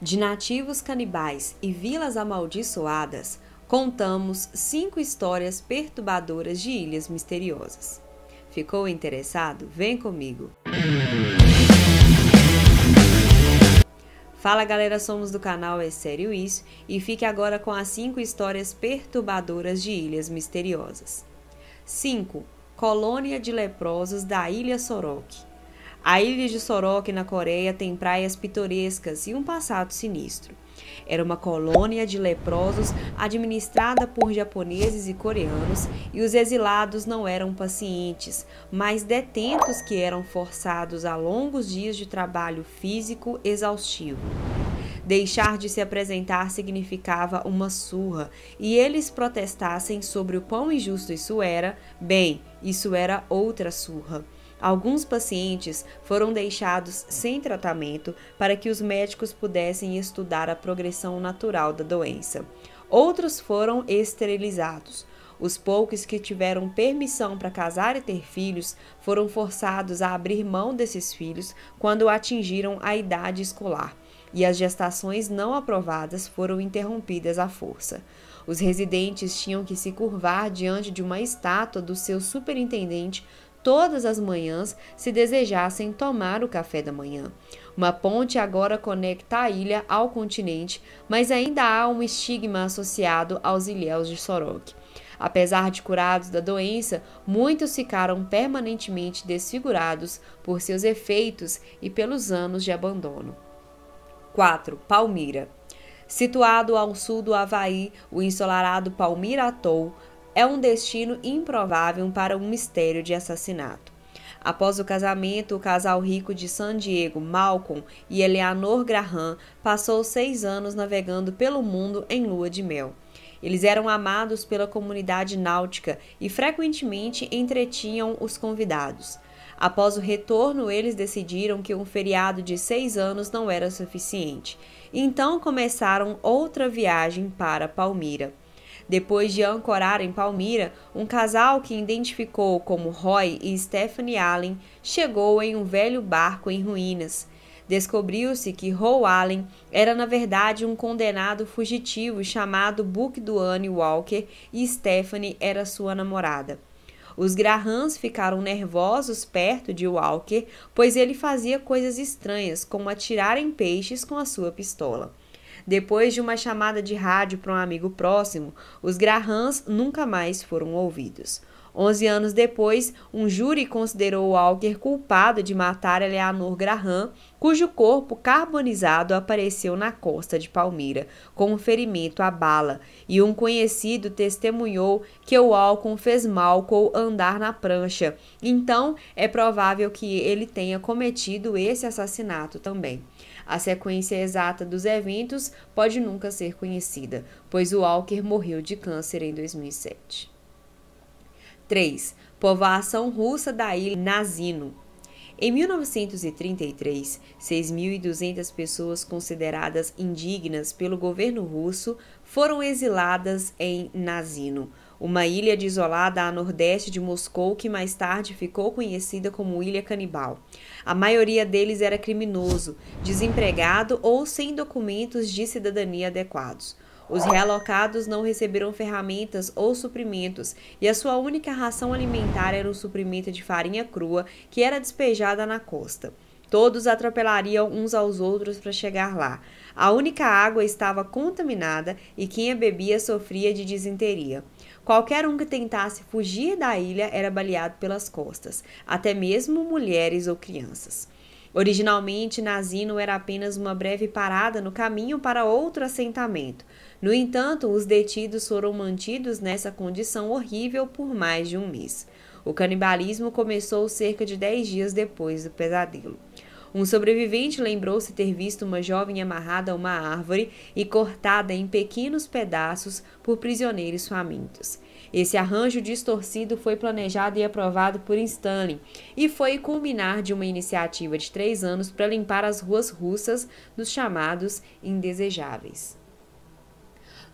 De nativos canibais e vilas amaldiçoadas, contamos cinco histórias perturbadoras de ilhas misteriosas. Ficou interessado? Vem comigo! Fala galera, somos do canal É Sério Isso e fique agora com as cinco histórias perturbadoras de ilhas misteriosas. 5. Colônia de leprosos da Ilha Soroque. A ilha de Sorok, na Coreia, tem praias pitorescas e um passado sinistro. Era uma colônia de leprosos administrada por japoneses e coreanos, e os exilados não eram pacientes, mas detentos que eram forçados a longos dias de trabalho físico exaustivo. Deixar de se apresentar significava uma surra, e eles protestassem sobre o quão injusto isso era, bem, isso era outra surra. Alguns pacientes foram deixados sem tratamento para que os médicos pudessem estudar a progressão natural da doença. Outros foram esterilizados. Os poucos que tiveram permissão para casar e ter filhos foram forçados a abrir mão desses filhos quando atingiram a idade escolar, e as gestações não aprovadas foram interrompidas à força. Os residentes tinham que se curvar diante de uma estátua do seu superintendente todas as manhãs se desejassem tomar o café da manhã. Uma ponte agora conecta a ilha ao continente, mas ainda há um estigma associado aos ilhéus de Sorok. Apesar de curados da doença, muitos ficaram permanentemente desfigurados por seus efeitos e pelos anos de abandono. 4. Palmira Situado ao sul do Havaí, o ensolarado Palmira Atoll é um destino improvável para um mistério de assassinato. Após o casamento, o casal rico de San Diego, Malcolm e Eleanor Graham, passou seis anos navegando pelo mundo em lua de mel. Eles eram amados pela comunidade náutica e frequentemente entretinham os convidados. Após o retorno, eles decidiram que um feriado de seis anos não era suficiente. Então começaram outra viagem para Palmira. Depois de ancorar em Palmira, um casal que identificou como Roy e Stephanie Allen chegou em um velho barco em ruínas. Descobriu-se que Roy Allen era na verdade um condenado fugitivo chamado Book Duane Walker e Stephanie era sua namorada. Os Grahams ficaram nervosos perto de Walker, pois ele fazia coisas estranhas, como atirar em peixes com a sua pistola. Depois de uma chamada de rádio para um amigo próximo, os Grahams nunca mais foram ouvidos. Onze anos depois, um júri considerou Walker culpado de matar Eleanor Graham, cujo corpo carbonizado apareceu na costa de Palmira, com um ferimento à bala, e um conhecido testemunhou que o álcool fez Malcolm andar na prancha. Então, é provável que ele tenha cometido esse assassinato também. A sequência exata dos eventos pode nunca ser conhecida, pois Walker morreu de câncer em 2007. 3. Povoação russa da ilha Nazino. Em 1933, 6.200 pessoas consideradas indignas pelo governo russo foram exiladas em Nazino, uma ilha desolada a nordeste de Moscou que mais tarde ficou conhecida como Ilha Canibal. A maioria deles era criminoso, desempregado ou sem documentos de cidadania adequados. Os realocados não receberam ferramentas ou suprimentos, e a sua única ração alimentar era um suprimento de farinha crua que era despejada na costa. Todos atropelariam uns aos outros para chegar lá. A única água estava contaminada e quem a bebia sofria de disenteria. Qualquer um que tentasse fugir da ilha era baleado pelas costas, até mesmo mulheres ou crianças. Originalmente, Nazino era apenas uma breve parada no caminho para outro assentamento. No entanto, os detidos foram mantidos nessa condição horrível por mais de um mês. O canibalismo começou cerca de 10 dias depois do pesadelo. Um sobrevivente lembrou-se ter visto uma jovem amarrada a uma árvore e cortada em pequenos pedaços por prisioneiros famintos. Esse arranjo distorcido foi planejado e aprovado por Stanley e foi culminar de uma iniciativa de três anos para limpar as ruas russas dos chamados indesejáveis.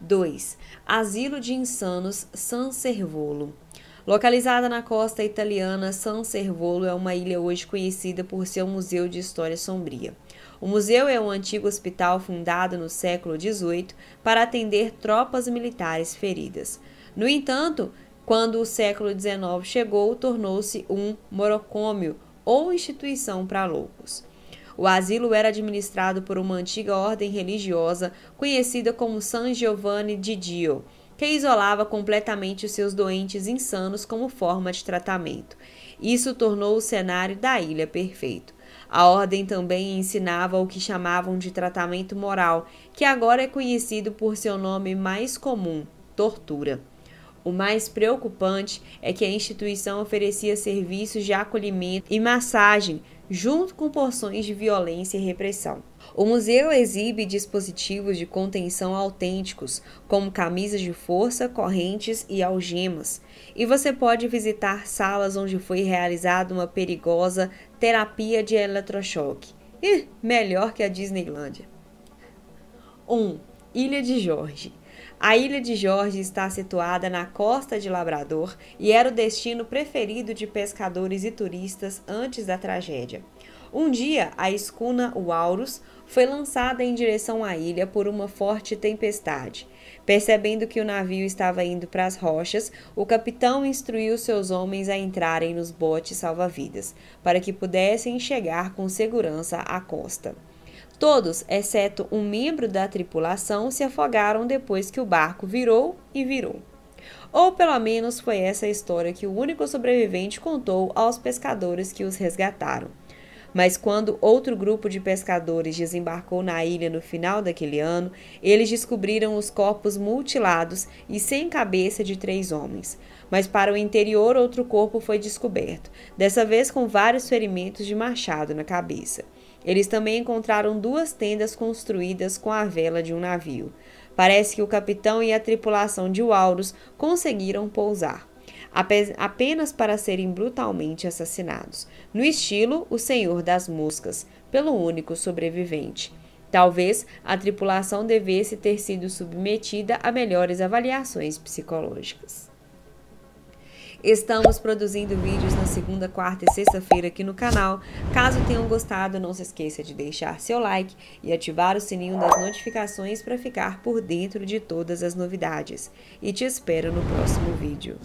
2. Asilo de Insanos San Servolo. Localizada na costa italiana, San Servolo é uma ilha hoje conhecida por seu museu de história sombria. O museu é um antigo hospital fundado no século XVIII para atender tropas militares feridas. No entanto, quando o século XIX chegou, tornou-se um morocômio ou instituição para loucos. O asilo era administrado por uma antiga ordem religiosa conhecida como San Giovanni di Dio que isolava completamente os seus doentes insanos como forma de tratamento. Isso tornou o cenário da ilha perfeito. A ordem também ensinava o que chamavam de tratamento moral, que agora é conhecido por seu nome mais comum, tortura. O mais preocupante é que a instituição oferecia serviços de acolhimento e massagem junto com porções de violência e repressão. O museu exibe dispositivos de contenção autênticos, como camisas de força, correntes e algemas, e você pode visitar salas onde foi realizada uma perigosa terapia de eletrochoque. Ih, melhor que a Disneylândia. 1. Um, Ilha de Jorge. A ilha de Jorge está situada na costa de Labrador e era o destino preferido de pescadores e turistas antes da tragédia. Um dia, a escuna O Aurus foi lançada em direção à ilha por uma forte tempestade. Percebendo que o navio estava indo para as rochas, o capitão instruiu seus homens a entrarem nos botes salva-vidas, para que pudessem chegar com segurança à costa. Todos, exceto um membro da tripulação, se afogaram depois que o barco virou e virou. Ou pelo menos foi essa a história que o único sobrevivente contou aos pescadores que os resgataram. Mas quando outro grupo de pescadores desembarcou na ilha no final daquele ano, eles descobriram os corpos mutilados e sem cabeça de três homens. Mas para o interior, outro corpo foi descoberto, dessa vez com vários ferimentos de machado na cabeça. Eles também encontraram duas tendas construídas com a vela de um navio. Parece que o capitão e a tripulação de Walrus conseguiram pousar, apenas para serem brutalmente assassinados, no estilo O Senhor das Moscas, pelo único sobrevivente. Talvez a tripulação devesse ter sido submetida a melhores avaliações psicológicas. Estamos produzindo vídeos na segunda, quarta e sexta-feira aqui no canal. Caso tenham gostado, não se esqueça de deixar seu like e ativar o sininho das notificações para ficar por dentro de todas as novidades. E te espero no próximo vídeo.